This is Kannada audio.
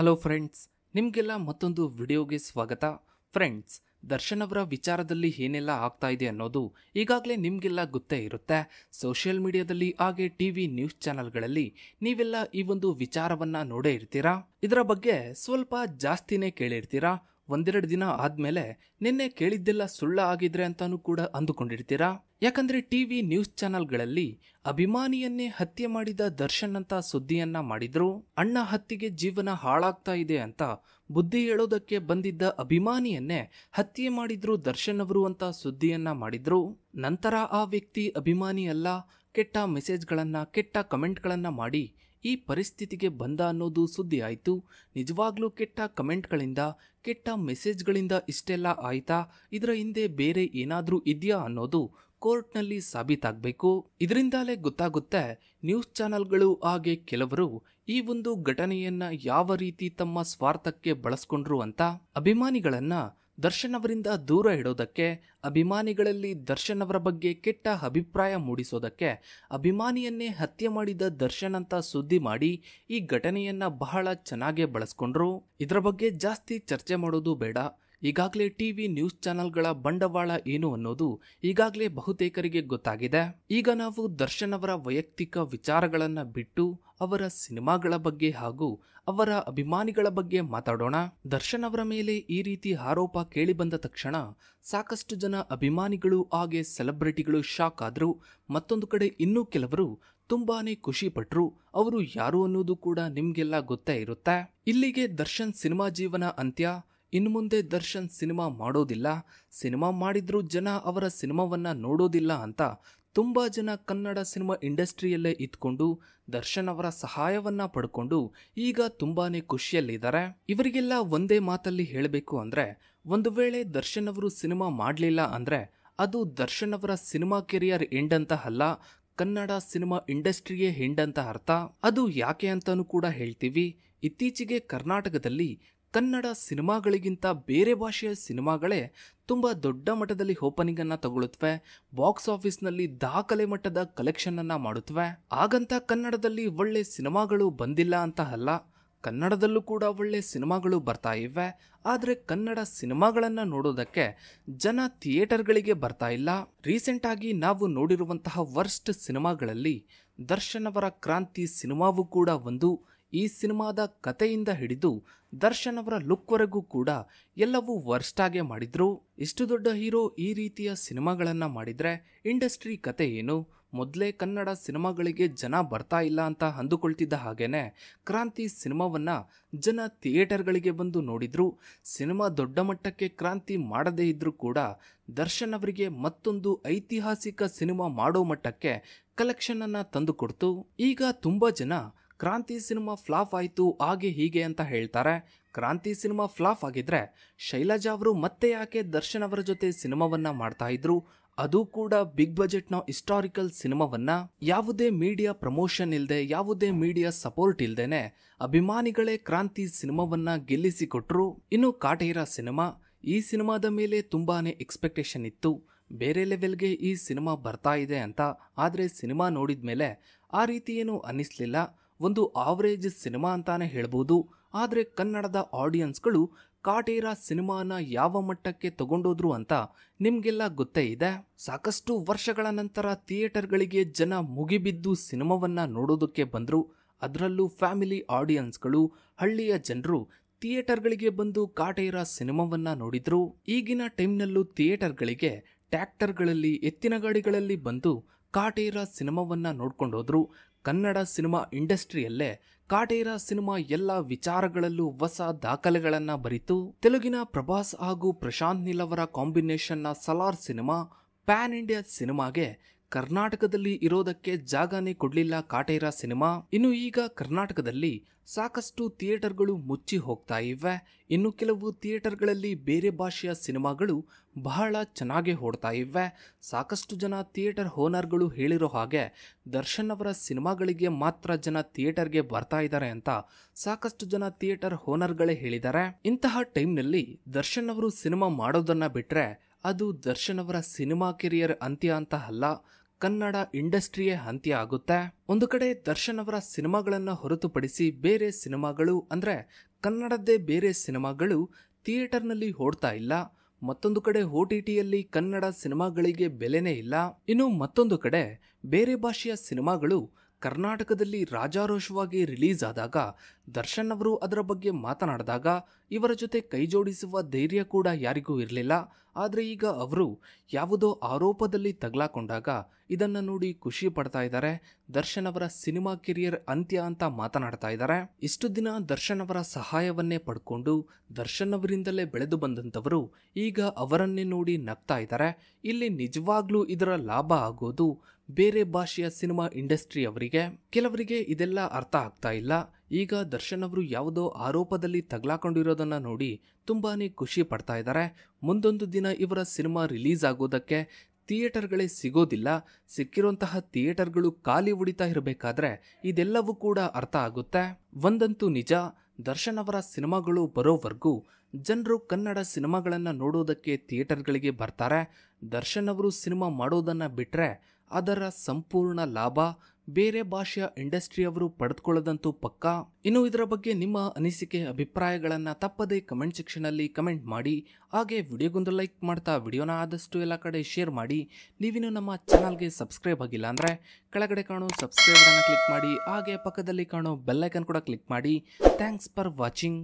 ಹಲೋ ಫ್ರೆಂಡ್ಸ್ ನಿಮಗೆಲ್ಲ ಮತ್ತೊಂದು ವಿಡಿಯೋಗೆ ಸ್ವಾಗತ ಫ್ರೆಂಡ್ಸ್ ದರ್ಶನ್ ಅವರ ವಿಚಾರದಲ್ಲಿ ಏನೆಲ್ಲ ಆಗ್ತಾ ಇದೆ ಅನ್ನೋದು ಈಗಾಗಲೇ ನಿಮಗೆಲ್ಲ ಗೊತ್ತೇ ಇರುತ್ತೆ ಸೋಷಿಯಲ್ ಮೀಡಿಯಾದಲ್ಲಿ ಹಾಗೆ ಟಿ ವಿ ನ್ಯೂಸ್ ಚಾನೆಲ್ಗಳಲ್ಲಿ ನೀವೆಲ್ಲ ಈ ಒಂದು ವಿಚಾರವನ್ನ ನೋಡೇ ಇರ್ತೀರಾ ಇದರ ಬಗ್ಗೆ ಸ್ವಲ್ಪ ಜಾಸ್ತಿನೇ ಕೇಳಿರ್ತೀರಾ ಒಂದೆರಡು ದಿನ ಆದ್ಮೇಲೆ ನಿನ್ನೆ ಕೇಳಿದ್ದೆಲ್ಲ ಸುಳ್ಳ ಆಗಿದ್ರೆ ಅಂತಾನೂ ಕೂಡ ಅಂದುಕೊಂಡಿರ್ತೀರಾ ಯಾಕಂದ್ರೆ ಟಿವಿ ನ್ಯೂಸ್ ಚಾನೆಲ್ಗಳಲ್ಲಿ ಅಭಿಮಾನಿಯನ್ನೇ ಹತ್ಯೆ ಮಾಡಿದ ದರ್ಶನ್ ಅಂತ ಸುದ್ದಿಯನ್ನ ಮಾಡಿದ್ರು ಅಣ್ಣ ಹತ್ತಿಗೆ ಜೀವನ ಹಾಳಾಗ್ತಾ ಇದೆ ಅಂತ ಬುದ್ಧಿ ಹೇಳೋದಕ್ಕೆ ಬಂದಿದ್ದ ಅಭಿಮಾನಿಯನ್ನೇ ಹತ್ಯೆ ಮಾಡಿದ್ರು ದರ್ಶನ್ ಅವರು ಅಂತ ಸುದ್ದಿಯನ್ನ ಮಾಡಿದ್ರು ನಂತರ ಆ ವ್ಯಕ್ತಿ ಅಭಿಮಾನಿ ಅಲ್ಲ ಕೆಟ್ಟ ಮೆಸೇಜ್ಗಳನ್ನ ಕೆಟ್ಟ ಕಮೆಂಟ್ಗಳನ್ನ ಮಾಡಿ ಈ ಪರಿಸ್ಥಿತಿಗೆ ಬಂದ ಅನ್ನೋದು ಸುದ್ದಿ ಆಯಿತು ನಿಜವಾಗ್ಲೂ ಕೆಟ್ಟ ಕಮೆಂಟ್ಗಳಿಂದ ಕೆಟ್ಟ ಮೆಸೇಜ್ಗಳಿಂದ ಇಷ್ಟೆಲ್ಲ ಆಯ್ತಾ ಇದರ ಹಿಂದೆ ಬೇರೆ ಏನಾದರೂ ಇದೆಯಾ ಅನ್ನೋದು ಕೋರ್ಟ್ನಲ್ಲಿ ಸಾಬೀತಾಗಬೇಕು ಇದರಿಂದಲೇ ಗೊತ್ತಾಗುತ್ತೆ ನ್ಯೂಸ್ ಚಾನೆಲ್ಗಳು ಹಾಗೆ ಕೆಲವರು ಈ ಒಂದು ಘಟನೆಯನ್ನ ಯಾವ ರೀತಿ ತಮ್ಮ ಸ್ವಾರ್ಥಕ್ಕೆ ಬಳಸ್ಕೊಂಡ್ರು ಅಂತ ಅಭಿಮಾನಿಗಳನ್ನ ದರ್ಶನ್ ಅವರಿಂದ ದೂರ ಇಡೋದಕ್ಕೆ ಅಭಿಮಾನಿಗಳಲ್ಲಿ ದರ್ಶನ್ ಅವರ ಬಗ್ಗೆ ಕೆಟ್ಟ ಅಭಿಪ್ರಾಯ ಮೂಡಿಸೋದಕ್ಕೆ ಅಭಿಮಾನಿಯನ್ನೇ ಹತ್ಯೆ ಮಾಡಿದ ದರ್ಶನ್ ಅಂತ ಸುದ್ದಿ ಮಾಡಿ ಈ ಘಟನೆಯನ್ನ ಬಹಳ ಚೆನ್ನಾಗೇ ಬಳಸ್ಕೊಂಡ್ರು ಇದರ ಬಗ್ಗೆ ಜಾಸ್ತಿ ಚರ್ಚೆ ಮಾಡೋದು ಬೇಡ ಈಗಾಗಲೇ ಟಿವಿ ನ್ಯೂಸ್ ಚಾನೆಲ್ಗಳ ಬಂಡವಾಳ ಏನು ಅನ್ನೋದು ಈಗಾಗಲೇ ಬಹುತೇಕರಿಗೆ ಗೊತ್ತಾಗಿದೆ ಈಗ ನಾವು ದರ್ಶನ್ ಅವರ ವೈಯಕ್ತಿಕ ವಿಚಾರಗಳನ್ನ ಬಿಟ್ಟು ಅವರ ಸಿನಿಮಾಗಳ ಬಗ್ಗೆ ಹಾಗೂ ಅವರ ಅಭಿಮಾನಿಗಳ ಬಗ್ಗೆ ಮಾತಾಡೋಣ ದರ್ಶನ್ ಅವರ ಮೇಲೆ ಈ ರೀತಿ ಆರೋಪ ಕೇಳಿಬಂದ ತಕ್ಷಣ ಸಾಕಷ್ಟು ಜನ ಅಭಿಮಾನಿಗಳು ಹಾಗೆ ಸೆಲೆಬ್ರಿಟಿಗಳು ಶಾಕ್ ಆದ್ರು ಮತ್ತೊಂದು ಕಡೆ ಇನ್ನೂ ಕೆಲವರು ತುಂಬಾನೇ ಖುಷಿ ಪಟ್ರು ಅವರು ಯಾರು ಅನ್ನೋದು ಕೂಡ ನಿಮ್ಗೆಲ್ಲ ಗೊತ್ತೇ ಇರುತ್ತೆ ಇಲ್ಲಿಗೆ ದರ್ಶನ್ ಸಿನಿಮಾ ಜೀವನ ಅಂತ್ಯ ಇನ್ನು ಮುಂದೆ ದರ್ಶನ್ ಸಿನಿಮಾ ಮಾಡೋದಿಲ್ಲ ಸಿನಿಮಾ ಮಾಡಿದ್ರೂ ಜನ ಅವರ ಸಿನಿಮಾವನ್ನು ನೋಡೋದಿಲ್ಲ ಅಂತ ತುಂಬ ಜನ ಕನ್ನಡ ಸಿನಿಮಾ ಇಂಡಸ್ಟ್ರಿಯಲ್ಲೇ ಇದ್ಕೊಂಡು ದರ್ಶನ್ ಅವರ ಸಹಾಯವನ್ನು ಪಡ್ಕೊಂಡು ಈಗ ತುಂಬಾ ಖುಷಿಯಲ್ಲಿದ್ದಾರೆ ಇವರಿಗೆಲ್ಲ ಒಂದೇ ಮಾತಲ್ಲಿ ಹೇಳಬೇಕು ಅಂದರೆ ಒಂದು ವೇಳೆ ದರ್ಶನ್ ಅವರು ಸಿನಿಮಾ ಮಾಡಲಿಲ್ಲ ಅಂದರೆ ಅದು ದರ್ಶನ್ ಅವರ ಸಿನಿಮಾ ಕೆರಿಯರ್ ಎಂಡ್ ಅಂತ ಅಲ್ಲ ಕನ್ನಡ ಸಿನಿಮಾ ಇಂಡಸ್ಟ್ರಿಯೇ ಅಂತ ಅರ್ಥ ಅದು ಯಾಕೆ ಅಂತಾನೂ ಕೂಡ ಹೇಳ್ತೀವಿ ಇತ್ತೀಚೆಗೆ ಕರ್ನಾಟಕದಲ್ಲಿ ಕನ್ನಡ ಸಿನಿಮಾಗಳಿಗಿಂತ ಬೇರೆ ಭಾಷೆಯ ಸಿನಿಮಾಗಳೇ ತುಂಬ ದೊಡ್ಡ ಮಟ್ಟದಲ್ಲಿ ಓಪನಿಂಗನ್ನು ತಗೊಳ್ಳುತ್ತವೆ ಬಾಕ್ಸ್ ಆಫೀಸ್ನಲ್ಲಿ ದಾಖಲೆ ಮಟ್ಟದ ಕಲೆಕ್ಷನನ್ನು ಮಾಡುತ್ತವೆ ಹಾಗಂತ ಕನ್ನಡದಲ್ಲಿ ಒಳ್ಳೆ ಸಿನಿಮಾಗಳು ಬಂದಿಲ್ಲ ಅಂತ ಅಲ್ಲ ಕನ್ನಡದಲ್ಲೂ ಕೂಡ ಒಳ್ಳೆ ಸಿನಿಮಾಗಳು ಬರ್ತಾ ಇವೆ ಆದರೆ ಕನ್ನಡ ಸಿನಿಮಾಗಳನ್ನು ನೋಡೋದಕ್ಕೆ ಜನ ಥಿಯೇಟರ್ಗಳಿಗೆ ಬರ್ತಾ ಇಲ್ಲ ರೀಸೆಂಟಾಗಿ ನಾವು ನೋಡಿರುವಂತಹ ವರ್ಸ್ಟ್ ಸಿನಿಮಾಗಳಲ್ಲಿ ದರ್ಶನವರ ಕ್ರಾಂತಿ ಸಿನಿಮಾವು ಕೂಡ ಒಂದು ಈ ಸಿನಿಮಾದ ಕತೆಯಿಂದ ಹಿಡಿದು ದರ್ಶನ್ ಅವರ ಲುಕ್ವರೆಗೂ ಕೂಡ ಎಲ್ಲವೂ ವರ್ಸ್ಟಾಗೆ ಮಾಡಿದ್ರು ಇಷ್ಟು ದೊಡ್ಡ ಹೀರೋ ಈ ರೀತಿಯ ಸಿನಿಮಾಗಳನ್ನ ಮಾಡಿದ್ರೆ ಇಂಡಸ್ಟ್ರಿ ಕತೆ ಏನು ಮೊದಲೇ ಕನ್ನಡ ಸಿನಿಮಾಗಳಿಗೆ ಜನ ಬರ್ತಾ ಇಲ್ಲ ಅಂತ ಅಂದುಕೊಳ್ತಿದ್ದ ಹಾಗೇನೆ ಕ್ರಾಂತಿ ಸಿನಿಮಾವನ್ನ ಜನ ಥಿಯೇಟರ್ಗಳಿಗೆ ಬಂದು ನೋಡಿದ್ರು ಸಿನಿಮಾ ದೊಡ್ಡ ಮಟ್ಟಕ್ಕೆ ಕ್ರಾಂತಿ ಮಾಡದೇ ಇದ್ರೂ ಕೂಡ ದರ್ಶನ್ ಅವರಿಗೆ ಮತ್ತೊಂದು ಐತಿಹಾಸಿಕ ಸಿನಿಮಾ ಮಾಡೋ ಮಟ್ಟಕ್ಕೆ ಕಲೆಕ್ಷನ್ ತಂದುಕೊಡ್ತು ಈಗ ತುಂಬಾ ಜನ ಕ್ರಾಂತಿ ಸಿನಿಮಾ ಫ್ಲಾಪ್ ಆಯಿತು ಹಾಗೆ ಹೀಗೆ ಅಂತ ಹೇಳ್ತಾರೆ ಕ್ರಾಂತಿ ಸಿನಿಮಾ ಫ್ಲಾಪ್ ಆಗಿದ್ರೆ ಶೈಲಜಾ ಅವರು ಮತ್ತೆ ಯಾಕೆ ದರ್ಶನ್ ಅವರ ಜೊತೆ ಸಿನಿಮಾವನ್ನ ಮಾಡ್ತಾ ಇದ್ರು ಅದು ಕೂಡ ಬಿಗ್ ಬಜೆಟ್ನ ಹಿಸ್ಟಾರಿಕಲ್ ಸಿನಿಮಾವನ್ನ ಯಾವುದೇ ಮೀಡಿಯಾ ಪ್ರಮೋಷನ್ ಇಲ್ಲದೆ ಯಾವುದೇ ಮೀಡಿಯಾ ಸಪೋರ್ಟ್ ಇಲ್ದೇನೆ ಅಭಿಮಾನಿಗಳೇ ಕ್ರಾಂತಿ ಸಿನಿಮಾವನ್ನ ಗೆಲ್ಲಿಸಿಕೊಟ್ರು ಇನ್ನು ಕಾಟೇರ ಸಿನಿಮಾ ಈ ಸಿನಿಮಾದ ಮೇಲೆ ತುಂಬಾನೇ ಎಕ್ಸ್ಪೆಕ್ಟೇಷನ್ ಇತ್ತು ಬೇರೆ ಲೆವೆಲ್ಗೆ ಈ ಸಿನಿಮಾ ಬರ್ತಾ ಇದೆ ಅಂತ ಆದರೆ ಸಿನಿಮಾ ನೋಡಿದ ಮೇಲೆ ಆ ರೀತಿ ಏನು ಅನ್ನಿಸ್ಲಿಲ್ಲ ಒಂದು ಆವರೇಜ್ ಸಿನಿಮಾ ಅಂತಾನೆ ಹೇಳ್ಬೋದು ಆದರೆ ಕನ್ನಡದ ಆಡಿಯನ್ಸ್ಗಳು ಕಾಟೇರ ಸಿನಿಮಾನ ಯಾವ ಮಟ್ಟಕ್ಕೆ ತಗೊಂಡೋದ್ರು ಅಂತ ನಿಮಗೆಲ್ಲ ಗೊತ್ತೇ ಇದೆ ಸಾಕಷ್ಟು ವರ್ಷಗಳ ನಂತರ ಥಿಯೇಟರ್ಗಳಿಗೆ ಜನ ಮುಗಿಬಿದ್ದು ಸಿನಿಮಾವನ್ನ ನೋಡೋದಕ್ಕೆ ಬಂದರು ಅದರಲ್ಲೂ ಫ್ಯಾಮಿಲಿ ಆಡಿಯನ್ಸ್ಗಳು ಹಳ್ಳಿಯ ಜನರು ಥಿಯೇಟರ್ಗಳಿಗೆ ಬಂದು ಕಾಟೇರ ಸಿನಿಮಾವನ್ನ ನೋಡಿದ್ರು ಈಗಿನ ಟೈಮ್ನಲ್ಲೂ ಥಿಯೇಟರ್ಗಳಿಗೆ ಟ್ಯಾಕ್ಟರ್ಗಳಲ್ಲಿ ಎತ್ತಿನ ಗಾಡಿಗಳಲ್ಲಿ ಬಂದು ಕಾಟೇರ ಸಿನಿಮಾವನ್ನ ನೋಡ್ಕೊಂಡೋದ್ರು ಕನ್ನಡ ಸಿನಿಮಾ ಇಂಡಸ್ಟ್ರಿಯಲ್ಲೇ ಕಾಟೇರ ಸಿನಿಮಾ ಎಲ್ಲ ವಿಚಾರಗಳಲ್ಲೂ ಹೊಸ ದಾಖಲೆಗಳನ್ನ ಬರಿತು ತೆಲುಗಿನ ಪ್ರಭಾಸ್ ಹಾಗೂ ಪ್ರಶಾಂತ್ ನಿಲ್ ಅವರ ಕಾಂಬಿನೇಷನ್ನ ಸಲಾರ್ ಸಿನಿಮಾ ಪ್ಯಾನ್ ಇಂಡಿಯಾ ಸಿನಿಮಾಗೆ ಕರ್ನಾಟಕದಲ್ಲಿ ಇರೋದಕ್ಕೆ ಜಾಗನೇ ಕೊಡ್ಲಿಲ್ಲ ಕಾಟೇರ ಸಿನಿಮಾ ಇನ್ನು ಈಗ ಕರ್ನಾಟಕದಲ್ಲಿ ಸಾಕಷ್ಟು ಥಿಯೇಟರ್ಗಳು ಮುಚ್ಚಿ ಹೋಗ್ತಾ ಇವೆ ಇನ್ನು ಕೆಲವು ಥಿಯೇಟರ್ಗಳಲ್ಲಿ ಬೇರೆ ಭಾಷೆಯ ಸಿನಿಮಾಗಳು ಬಹಳ ಚೆನ್ನಾಗಿ ಓಡ್ತಾ ಇವೆ ಸಾಕಷ್ಟು ಜನ ಥಿಯೇಟರ್ ಹೋನರ್ಗಳು ಹೇಳಿರೋ ಹಾಗೆ ದರ್ಶನ್ ಅವರ ಸಿನಿಮಾಗಳಿಗೆ ಮಾತ್ರ ಜನ ಥಿಯೇಟರ್ಗೆ ಬರ್ತಾ ಇದ್ದಾರೆ ಅಂತ ಸಾಕಷ್ಟು ಜನ ಥಿಯೇಟರ್ ಹೋನರ್ಗಳೇ ಹೇಳಿದ್ದಾರೆ ಇಂತಹ ಟೈಮ್ನಲ್ಲಿ ದರ್ಶನ್ ಅವರು ಸಿನಿಮಾ ಮಾಡೋದನ್ನ ಬಿಟ್ರೆ ಅದು ದರ್ಶನ್ ಅವರ ಸಿನಿಮಾ ಕೆರಿಯರ್ ಅಂತ್ಯ ಅಂತ ಅಲ್ಲ ಕನ್ನಡ ಇಂಡಸ್ಟ್ರಿಯೇ ಅಂತ್ಯ ಆಗುತ್ತೆ ಒಂದು ಕಡೆ ದರ್ಶನ್ ಅವರ ಸಿನಿಮಾಗಳನ್ನ ಹೊರತುಪಡಿಸಿ ಬೇರೆ ಸಿನಿಮಾಗಳು ಅಂದ್ರೆ ಕನ್ನಡದ್ದೇ ಬೇರೆ ಸಿನಿಮಾಗಳು ಥಿಯೇಟರ್ನಲ್ಲಿ ಓಡ್ತಾ ಇಲ್ಲ ಮತ್ತೊಂದು ಕಡೆ ಓ ಟಿ ಟಿಯಲ್ಲಿ ಕನ್ನಡ ಸಿನಿಮಾಗಳಿಗೆ ಬೆಲೆನೇ ಇಲ್ಲ ಇನ್ನು ಮತ್ತೊಂದು ಕಡೆ ಬೇರೆ ಭಾಷೆಯ ಸಿನಿಮಾಗಳು ಕರ್ನಾಟಕದಲ್ಲಿ ರಾಜಾರೋಷವಾಗಿ ರಿಲೀಸ್ ಆದಾಗ ದರ್ಶನ್ ಅವರು ಅದರ ಬಗ್ಗೆ ಮಾತನಾಡಿದಾಗ ಇವರ ಜೊತೆ ಕೈಜೋಡಿಸುವ ಧೈರ್ಯ ಕೂಡ ಯಾರಿಗೂ ಇರಲಿಲ್ಲ ಆದರೆ ಈಗ ಅವರು ಯಾವುದೋ ಆರೋಪದಲ್ಲಿ ತಗ್ಲಾಕೊಂಡಾಗ ಇದನ್ನು ನೋಡಿ ಖುಷಿ ಪಡ್ತಾ ಇದ್ದಾರೆ ದರ್ಶನ್ ಅವರ ಸಿನಿಮಾ ಕೆರಿಯರ್ ಅಂತ್ಯ ಅಂತ ಮಾತನಾಡ್ತಾ ಇದ್ದಾರೆ ಇಷ್ಟು ದಿನ ದರ್ಶನ್ ಅವರ ಸಹಾಯವನ್ನೇ ಪಡ್ಕೊಂಡು ದರ್ಶನ್ ಅವರಿಂದಲೇ ಬೆಳೆದು ಬಂದಂಥವರು ಈಗ ಅವರನ್ನೇ ನೋಡಿ ನಗ್ತಾ ಇದ್ದಾರೆ ಇಲ್ಲಿ ನಿಜವಾಗ್ಲೂ ಇದರ ಲಾಭ ಆಗೋದು ಬೇರೆ ಭಾಷೆಯ ಸಿನಿಮಾ ಇಂಡಸ್ಟ್ರಿ ಅವರಿಗೆ ಕೆಲವರಿಗೆ ಇದೆಲ್ಲ ಅರ್ಥ ಆಗ್ತಾ ಇಲ್ಲ ಈಗ ದರ್ಶನ್ ಅವರು ಯಾವುದೋ ಆರೋಪದಲ್ಲಿ ತಗ್ಲಾಕೊಂಡಿರೋದನ್ನ ನೋಡಿ ತುಂಬಾನೇ ಖುಷಿ ಪಡ್ತಾ ಇದ್ದಾರೆ ಮುಂದೊಂದು ದಿನ ಇವರ ಸಿನಿಮಾ ರಿಲೀಸ್ ಆಗೋದಕ್ಕೆ ಥಿಯೇಟರ್ಗಳೇ ಸಿಗೋದಿಲ್ಲ ಸಿಕ್ಕಿರುವಂತಹ ಥಿಯೇಟರ್ಗಳು ಖಾಲಿ ಉಡಿತಾ ಇರಬೇಕಾದ್ರೆ ಇದೆಲ್ಲವೂ ಕೂಡ ಅರ್ಥ ಆಗುತ್ತೆ ಒಂದಂತೂ ನಿಜ ದರ್ಶನ್ ಅವರ ಸಿನಿಮಾಗಳು ಬರೋವರೆಗೂ ಜನರು ಕನ್ನಡ ಸಿನಿಮಾಗಳನ್ನು ನೋಡೋದಕ್ಕೆ ಥಿಯೇಟರ್ಗಳಿಗೆ ಬರ್ತಾರೆ ದರ್ಶನ್ ಅವರು ಸಿನಿಮಾ ಮಾಡೋದನ್ನು ಬಿಟ್ಟರೆ ಅದರ ಸಂಪೂರ್ಣ ಲಾಭ ಬೇರೆ ಭಾಷೆಯ ಇಂಡಸ್ಟ್ರಿ ಅವರು ಪಡೆದುಕೊಳ್ಳೋದಂತೂ ಪಕ್ಕಾ ಇನ್ನು ಇದರ ಬಗ್ಗೆ ನಿಮ್ಮ ಅನಿಸಿಕೆ ಅಭಿಪ್ರಾಯಗಳನ್ನು ತಪ್ಪದೇ ಕಮೆಂಟ್ ಸೆಕ್ಷನಲ್ಲಿ ಕಮೆಂಟ್ ಮಾಡಿ ಹಾಗೆ ವಿಡಿಯೋಗೊಂದು ಲೈಕ್ ಮಾಡ್ತಾ ವಿಡಿಯೋನ ಆದಷ್ಟು ಎಲ್ಲ ಕಡೆ ಶೇರ್ ಮಾಡಿ ನೀವಿನ್ನು ನಮ್ಮ ಚಾನಲ್ಗೆ ಸಬ್ಸ್ಕ್ರೈಬ್ ಆಗಿಲ್ಲ ಅಂದರೆ ಕೆಳಗಡೆ ಕಾಣೋ ಸಬ್ಸ್ಕ್ರೈಬರನ್ನು ಕ್ಲಿಕ್ ಮಾಡಿ ಹಾಗೆ ಪಕ್ಕದಲ್ಲಿ ಕಾಣೋ ಬೆಲ್ಲೈಕನ್ ಕೂಡ ಕ್ಲಿಕ್ ಮಾಡಿ ಥ್ಯಾಂಕ್ಸ್ ಫಾರ್ ವಾಚಿಂಗ್